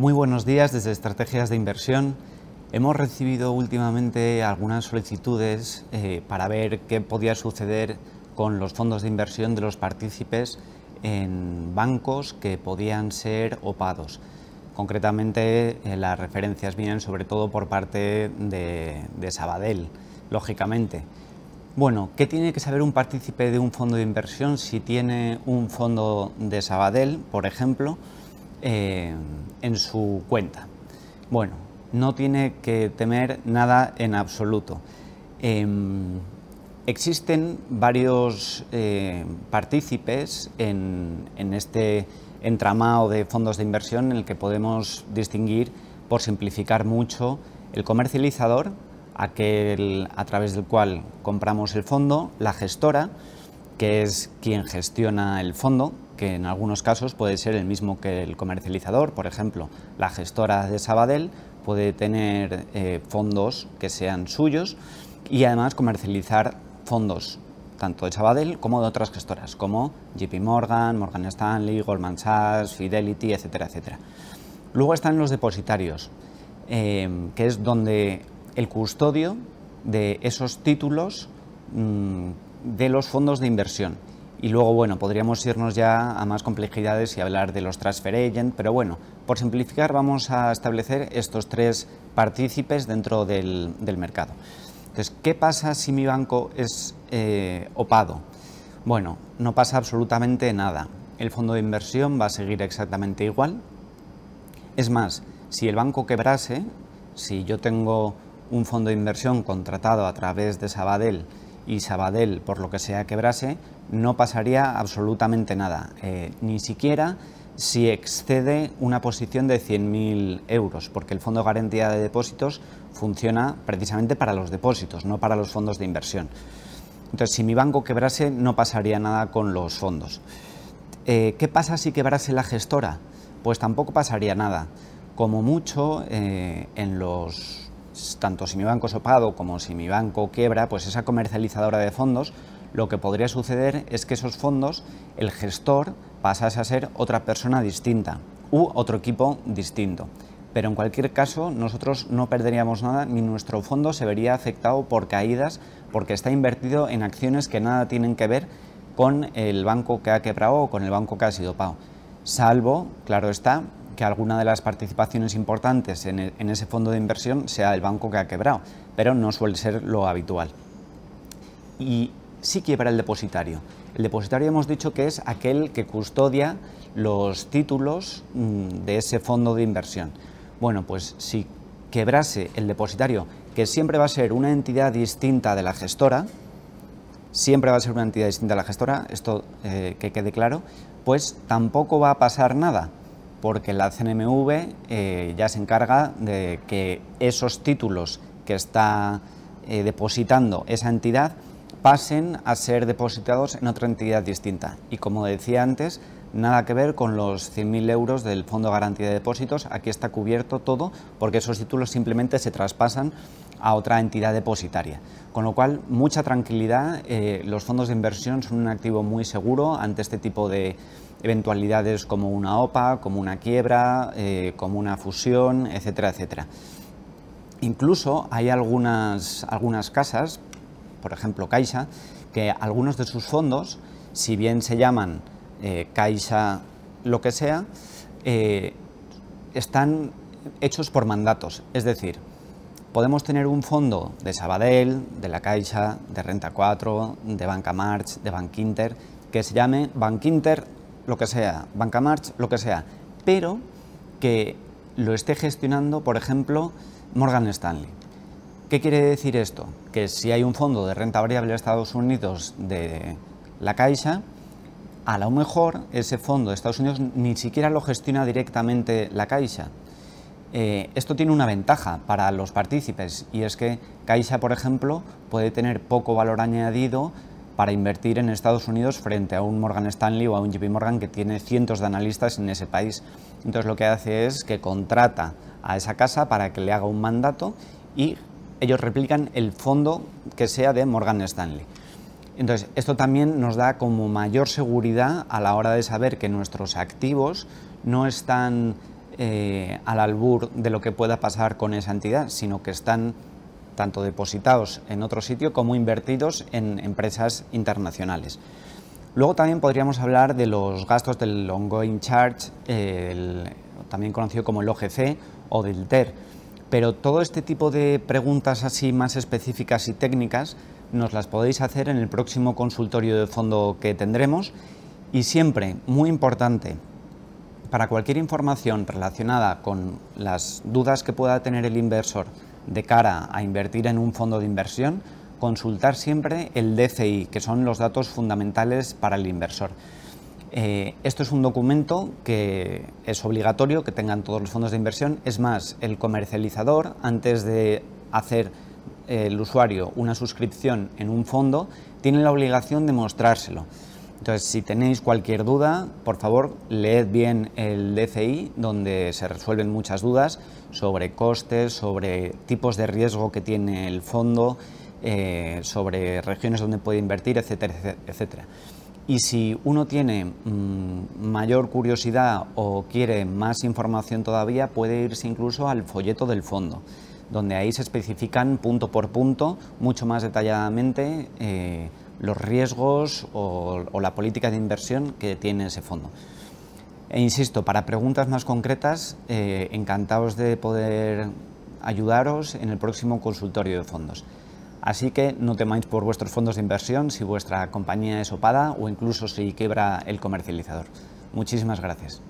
Muy buenos días desde Estrategias de Inversión. Hemos recibido últimamente algunas solicitudes eh, para ver qué podía suceder con los fondos de inversión de los partícipes en bancos que podían ser opados. Concretamente, eh, las referencias vienen sobre todo por parte de, de Sabadell, lógicamente. Bueno, ¿qué tiene que saber un partícipe de un fondo de inversión si tiene un fondo de Sabadell, por ejemplo? Eh, en su cuenta. Bueno, no tiene que temer nada en absoluto. Em, existen varios eh, partícipes en, en, este entramado de fondos de inversión en el que podemos distinguir, por simplificar mucho, el comercializador, aquel a través del cual compramos el fondo, la gestora, que es quien gestiona el fondo, que en algunos casos puede ser el mismo que el comercializador. Por ejemplo, la gestora de Sabadell puede tener eh, fondos que sean suyos y además comercializar fondos tanto de Sabadell como de otras gestoras, como JP Morgan, Morgan Stanley, Goldman Sachs, Fidelity, etcétera, etcétera. Luego están los depositarios, em, que es donde el custodio de esos títulos mm, de los fondos de inversión. Y luego, bueno, podríamos irnos ya a más complejidades y hablar de los transfer agents, pero bueno, por simplificar vamos a establecer estos tres partícipes dentro del, mercado. Entonces, ¿qué pasa si mi banco es eh, opado? Bueno, no pasa absolutamente nada. El fondo de inversión va a seguir exactamente igual. Es más, si el banco quebrase, si yo tengo un fondo de inversión contratado a través de Sabadell, y Sabadell, por lo que sea, quebrase, no pasaría absolutamente nada, eh, ni siquiera si excede una posición de 100.000 euros, porque el Fondo de Garantía de Depósitos funciona precisamente para los depósitos, no para los fondos de inversión. Entonces, si mi banco quebrase, no pasaría nada con los fondos. Eh, ¿Qué pasa si quebrase la gestora? Pues tampoco pasaría nada. Como mucho, eh, en los pues, tanto si mi banco opado como si mi banco quiebra, pues esa comercializadora de fondos, lo que podría suceder es que esos fondos, el gestor pasase a ser otra persona distinta u otro equipo distinto. Pero en cualquier caso, nosotros no perderíamos nada ni nuestro fondo se vería afectado por caídas porque está invertido en acciones que nada tienen que ver con el banco que ha quebrado o con el banco que ha sido pago. Salvo, claro está, que alguna de las participaciones importantes e, en, ese fondo de inversión sea el banco que ha quebrado, pero no suele ser lo habitual. Y si quiebra el depositario. El depositario hemos dicho que es aquel que custodia los títulos mm, de ese fondo de inversión. Bueno, pues si quebrase el depositario, que siempre va a ser una entidad distinta de la gestora, siempre va a ser una entidad distinta de la gestora, esto eh, que quede claro, pues tampoco va a pasar nada porque la CNMV eh, ya se encarga de que esos títulos que está eh, depositando esa entidad pasen a ser depositados en otra entidad distinta. Y como decía antes, nada que ver con los 100.000 euros del Fondo Garantía de Depósitos. Aquí está cubierto todo porque esos títulos simplemente se traspasan a otra entidad depositaria. Con lo cual, mucha tranquilidad. Eh, los fondos de inversión son un activo muy seguro ante este tipo de eventualidades como una OPA, como una quiebra, eh, como una fusión, etcétera, etcétera. Incluso hay algunas, algunas casas, por ejemplo Caixa, que algunos de sus fondos, si bien se llaman eh, Caixa, lo que sea, eh, están hechos por mandatos. Es decir, podemos tener un fondo de Sabadell, de la Caixa, de Renta 4, de Banca March, de Inter, que se llame Inter lo que sea, Banca March, lo que sea, pero que lo esté gestionando, por ejemplo, Morgan Stanley. ¿Qué quiere decir esto? Que si hay un fondo de renta variable de Estados Unidos de la Caixa, a lo mejor ese fondo de Estados Unidos ni siquiera lo gestiona directamente la Caixa. Eh, esto tiene una ventaja para los partícipes y es que Caixa, por ejemplo, puede tener poco valor añadido para invertir en Estados Unidos frente a un Morgan Stanley o a un JP Morgan que tiene cientos de analistas en ese país. Entonces lo que hace es que contrata a esa casa para que le haga un mandato y ellos replican el fondo que sea de Morgan Stanley. Entonces, esto también nos da como mayor seguridad a la hora de saber que nuestros activos no están eh, al albur de lo que pueda pasar con esa entidad, sino que están tanto depositados en otro sitio como invertidos en empresas internacionales. Luego también podríamos hablar de los gastos del ongoing charge, también conocido como el OGC o del TER. Pero todo este tipo de preguntas así más específicas y técnicas nos las podéis hacer en el próximo consultorio de fondo que tendremos y siempre, muy importante, para cualquier información relacionada con las dudas que pueda tener el inversor de cara a invertir en un fondo de inversión, consultar siempre el DCI, que son los datos fundamentales para el inversor. Eh, esto es un documento que es obligatorio que tengan todos los fondos de inversión. Es más, el comercializador, antes de hacer el usuario una suscripción en un fondo, tiene la obligación de mostrárselo. Entonces, si tenéis cualquier duda, por favor, leed bien el DCI, donde se resuelven muchas dudas sobre costes, sobre tipos de riesgo que tiene el fondo, eh, sobre regiones donde puede invertir, etcétera, etcétera. Y si uno tiene mm, mayor curiosidad o quiere más información todavía, puede irse incluso al folleto del fondo donde ahí se especifican punto por punto, mucho más detalladamente, eh, los riesgos o, la política de inversión que tiene ese fondo. E insisto, para preguntas más concretas, eh, encantados de poder ayudaros en el próximo consultorio de fondos. Así que no temáis por vuestros fondos de inversión si vuestra compañía es opada o incluso si quiebra el comercializador. Muchísimas gracias.